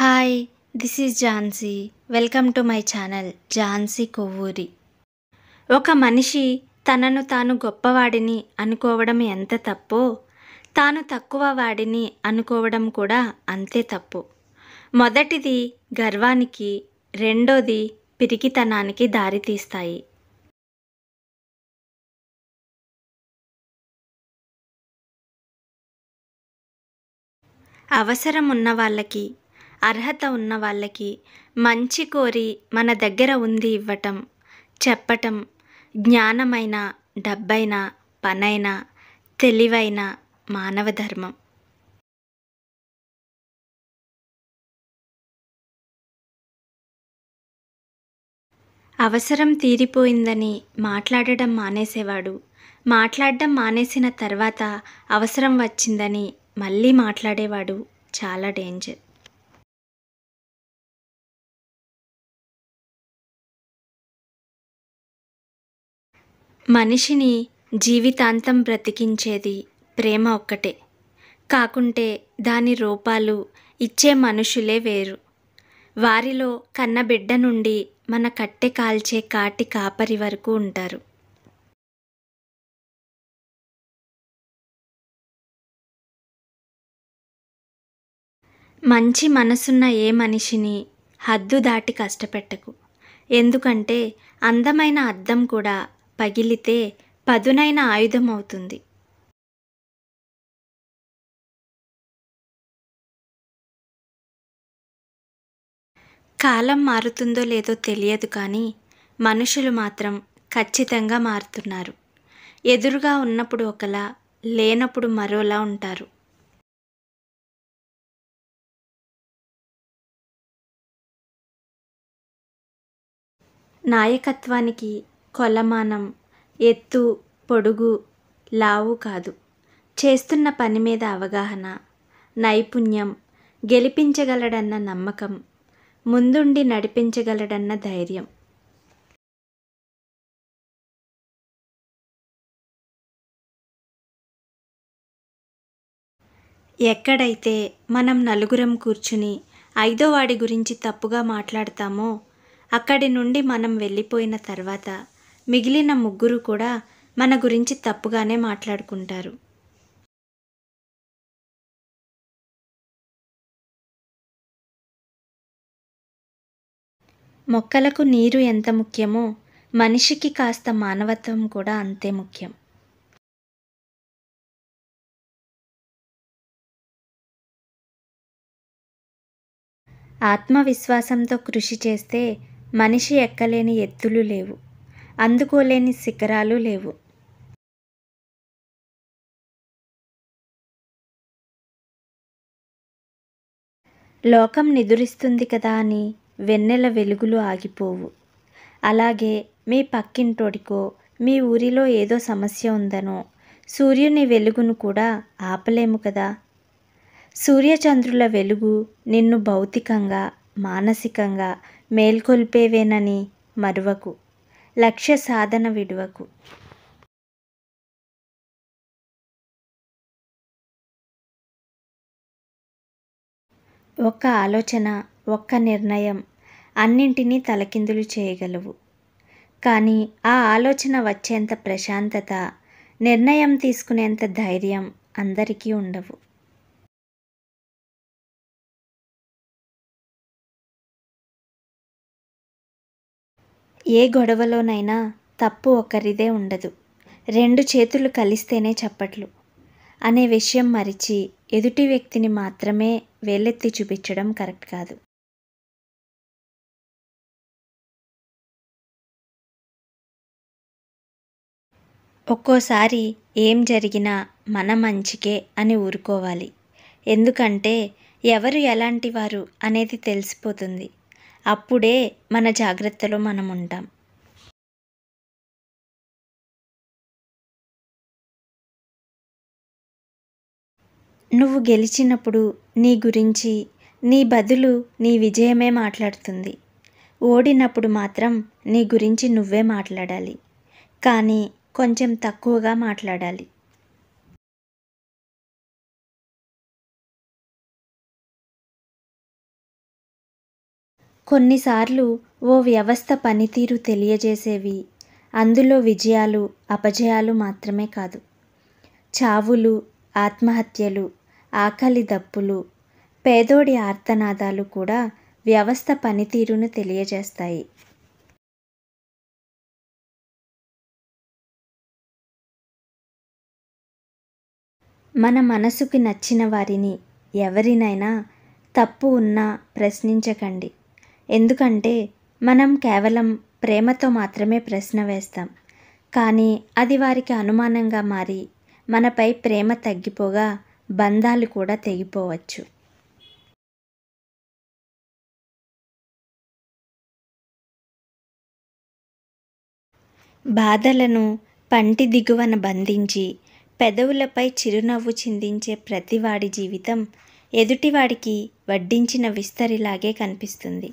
hi this is Jhansi welcome to my channel Jhansi Kovvuri ఒక మనిషి తనను తాను గొప్పవాడిని అనుకోవడం ఎంత తప్పో తాను తక్కువ వాడిని అనుకోవడం కూడా అంతే తప్పు మొదటిది గర్వానికి రెండోది పిరికితనానికి దారితీస్తాయి అవసరం ఉన్న వాళ్ళకి అర్హత ఉన్న వాళ్ళకి మంచి కోరి మన దగ్గర ఉంది ఇవ్వటం చెప్పటం జ్ఞానమైన డబ్బైన పనైన తెలివైన మానవ ధర్మం అవసరం తీరిపోయిందని మాట్లాడడం మానేసేవాడు మాట్లాడడం మానేసిన తర్వాత అవసరం వచ్చిందని మళ్ళీ మాట్లాడేవాడు చాలా డేంజర్ మనిషిని జీవితాంతం బ్రతికించేది ప్రేమ ఒక్కటే కాకుంటే దాని రూపాలు ఇచ్చే మనుషులే వేరు వారిలో కన్నబిడ్డ నుండి మన కట్టె కాల్చే కాటి కాపరి వరకు ఉంటారు మంచి మనసున్న ఏ మనిషిని హద్దు దాటి కష్టపెట్టకు ఎందుకంటే అందమైన అద్దం కూడా పగిలితే పదునైన ఆయుధమవుతుంది కాలం మారుతుందో లేదో తెలియదు కానీ మనుషులు మాత్రం ఖచ్చితంగా మారుతున్నారు ఎదురుగా ఉన్నప్పుడు ఒకలా లేనప్పుడు మరోలా ఉంటారు నాయకత్వానికి కొలమానం ఎత్తు పొడుగు లావు కాదు చేస్తున్న పని మీద అవగాహన నైపుణ్యం గెలిపించగలడన్న నమ్మకం ముందుండి నడిపించగలడన్న ధైర్యం ఎక్కడైతే మనం నలుగురం కూర్చుని ఐదో వాడి గురించి తప్పుగా మాట్లాడతామో అక్కడి నుండి మనం వెళ్ళిపోయిన తర్వాత మిగిలిన ముగ్గురు కూడా మన గురించి తప్పుగానే మాట్లాడుకుంటారు మొక్కలకు నీరు ఎంత ముఖ్యమో మనిషికి కాస్త మానవత్వం కూడా అంతే ముఖ్యం ఆత్మవిశ్వాసంతో కృషి చేస్తే మనిషి ఎక్కలేని ఎత్తులు లేవు అందుకోలేని శిఖరాలు లేవు లోకం నిదురిస్తుంది కదా అని వెన్నెల వెలుగులు ఆగిపోవు అలాగే మీ పక్కింటోడికో మీ ఊరిలో ఏదో సమస్య ఉందనో సూర్యుని వెలుగును కూడా ఆపలేము కదా సూర్యచంద్రుల వెలుగు నిన్ను భౌతికంగా మానసికంగా మేల్కొల్పేవేనని మరువకు లక్ష్య సాధన విడువకు ఒక్క ఆలోచన ఒక్క నిర్ణయం అన్నింటినీ తలకిందులు చేయగలవు కానీ ఆ ఆలోచన వచ్చేంత ప్రశాంతత నిర్ణయం తీసుకునేంత ధైర్యం అందరికీ ఉండవు ఏ గొడవలోనైనా తప్పు ఒకరిదే ఉండదు రెండు చేతులు కలిస్తేనే చప్పట్లు అనే విషయం మరిచి ఎదుటి వ్యక్తిని మాత్రమే వేలెత్తి చూపించడం కరెక్ట్ కాదు ఒక్కోసారి ఏం జరిగినా మన మంచికే అని ఊరుకోవాలి ఎందుకంటే ఎవరు ఎలాంటి వారు అనేది తెలిసిపోతుంది అప్పుడే మన జాగ్రత్తలో మనం ఉంటాం నువ్వు గెలిచినప్పుడు నీ గురించి నీ బదులు నీ విజయమే మాట్లాడుతుంది ఓడినప్పుడు మాత్రం నీ గురించి నువ్వే మాట్లాడాలి కానీ కొంచెం తక్కువగా మాట్లాడాలి కొన్నిసార్లు ఓ వ్యవస్థ పనితీరు తెలియజేసేవి అందులో విజయాలు అపజయాలు మాత్రమే కాదు చావులు ఆత్మహత్యలు ఆకలి దప్పులు పేదోడి ఆర్తనాదాలు కూడా వ్యవస్థ పనితీరును తెలియజేస్తాయి మన మనసుకి నచ్చిన వారిని ఎవరినైనా తప్పు ఉన్నా ప్రశ్నించకండి ఎందుకంటే మనం కేవలం ప్రేమతో మాత్రమే ప్రశ్న వేస్తాం కానీ అది వారికి అనుమానంగా మారి మనపై ప్రేమ తగ్గిపోగా బంధాలు కూడా తెగిపోవచ్చు బాధలను పంటి దిగువన బంధించి పెదవులపై చిరునవ్వు చిందించే ప్రతివాడి జీవితం ఎదుటివాడికి వడ్డించిన విస్తరిలాగే కనిపిస్తుంది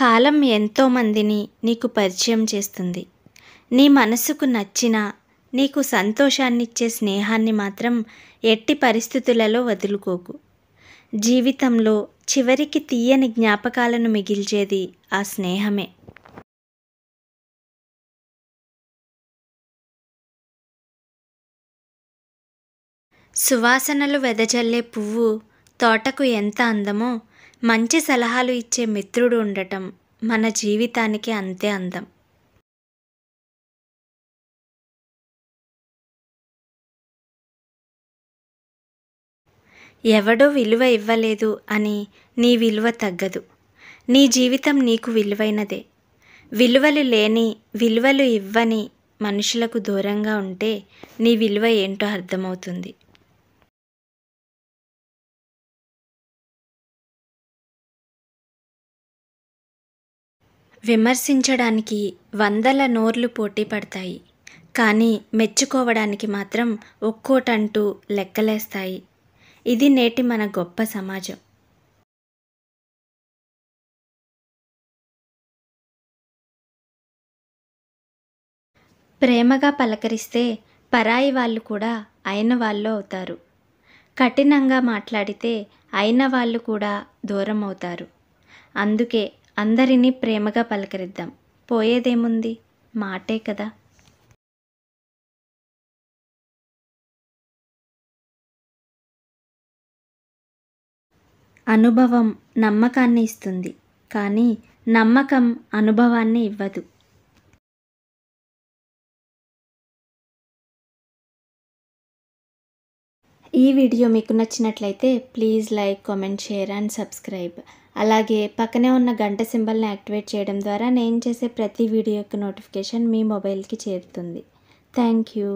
కాలం ఎంతోమందిని నీకు పరిచయం చేస్తుంది నీ మనసుకు నచ్చిన నీకు సంతోషాన్నిచ్చే స్నేహాన్ని మాత్రం ఎట్టి పరిస్థితులలో వదులుకోకు జీవితంలో చివరికి తీయని జ్ఞాపకాలను మిగిల్చేది ఆ స్నేహమే సువాసనలు వెదజల్లే పువ్వు తోటకు ఎంత అందమో మంచి సలహాలు ఇచ్చే మిత్రుడు ఉండటం మన జీవితానికి అంతే అందం ఎవడో విలువ ఇవ్వలేదు అని నీ విలువ తగ్గదు నీ జీవితం నీకు విలువైనదే విలువలు లేని విలువలు ఇవ్వని మనుషులకు దూరంగా ఉంటే నీ విలువ ఏంటో అర్థమవుతుంది విమర్శించడానికి వందల నోర్లు పోటీ పడతాయి కానీ మెచ్చుకోవడానికి మాత్రం ఒక్కోటంటూ లెక్కలేస్తాయి ఇది నేటి మన గొప్ప సమాజం ప్రేమగా పలకరిస్తే పరాయి వాళ్ళు కూడా అయిన వాళ్ళు అవుతారు కఠినంగా మాట్లాడితే అయిన వాళ్ళు కూడా దూరం అవుతారు అందుకే అందరినీ ప్రేమగా పలకరిద్దాం పోయేదేముంది మాటే కదా అనుభవం నమ్మకాన్ని ఇస్తుంది కానీ నమ్మకం అనుభవాన్ని ఇవ్వదు ఈ వీడియో మీకు నచ్చినట్లయితే please like comment share and subscribe అలాగే పక్కనే ఉన్న గంట సింబల్ని యాక్టివేట్ చేయడం ద్వారా నేను చేసే ప్రతి వీడియో యొక్క నోటిఫికేషన్ మీ మొబైల్కి చేరుతుంది థ్యాంక్ యూ